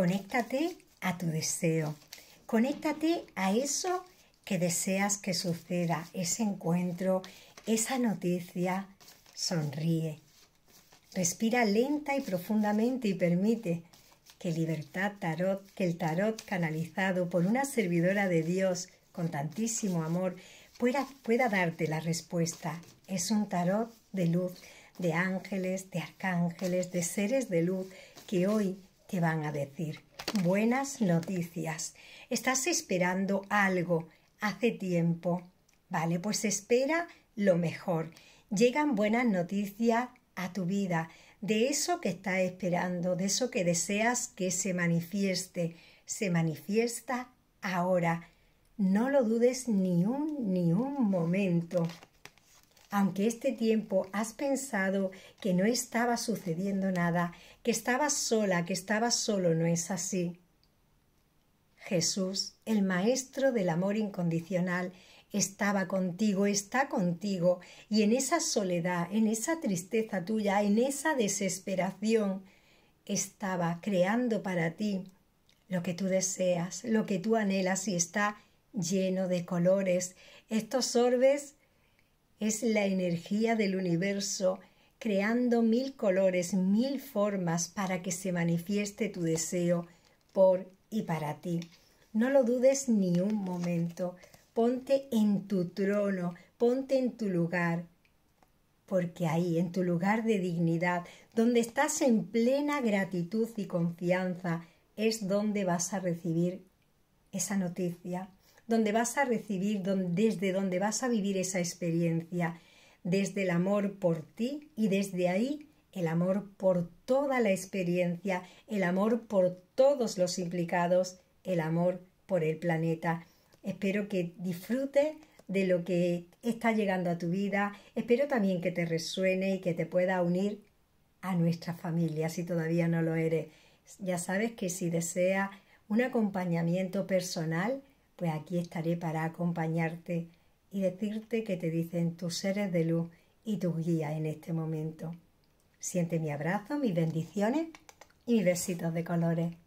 Conéctate a tu deseo. Conéctate a eso que deseas que suceda, ese encuentro, esa noticia. Sonríe. Respira lenta y profundamente y permite que Libertad Tarot, que el tarot canalizado por una servidora de Dios con tantísimo amor pueda, pueda darte la respuesta. Es un tarot de luz, de ángeles, de arcángeles, de seres de luz que hoy te van a decir buenas noticias. Estás esperando algo hace tiempo. Vale, pues espera lo mejor. Llegan buenas noticias a tu vida de eso que estás esperando, de eso que deseas que se manifieste. Se manifiesta ahora. No lo dudes ni un ni un momento aunque este tiempo has pensado que no estaba sucediendo nada, que estabas sola, que estabas solo, no es así. Jesús, el Maestro del Amor Incondicional, estaba contigo, está contigo, y en esa soledad, en esa tristeza tuya, en esa desesperación, estaba creando para ti lo que tú deseas, lo que tú anhelas y está lleno de colores. Estos orbes es la energía del universo creando mil colores, mil formas para que se manifieste tu deseo por y para ti. No lo dudes ni un momento. Ponte en tu trono, ponte en tu lugar, porque ahí, en tu lugar de dignidad, donde estás en plena gratitud y confianza, es donde vas a recibir esa noticia donde vas a recibir, desde donde vas a vivir esa experiencia, desde el amor por ti y desde ahí el amor por toda la experiencia, el amor por todos los implicados, el amor por el planeta. Espero que disfrutes de lo que está llegando a tu vida. Espero también que te resuene y que te pueda unir a nuestra familia si todavía no lo eres. Ya sabes que si deseas un acompañamiento personal, pues aquí estaré para acompañarte y decirte que te dicen tus seres de luz y tus guías en este momento. Siente mi abrazo, mis bendiciones y mis besitos de colores.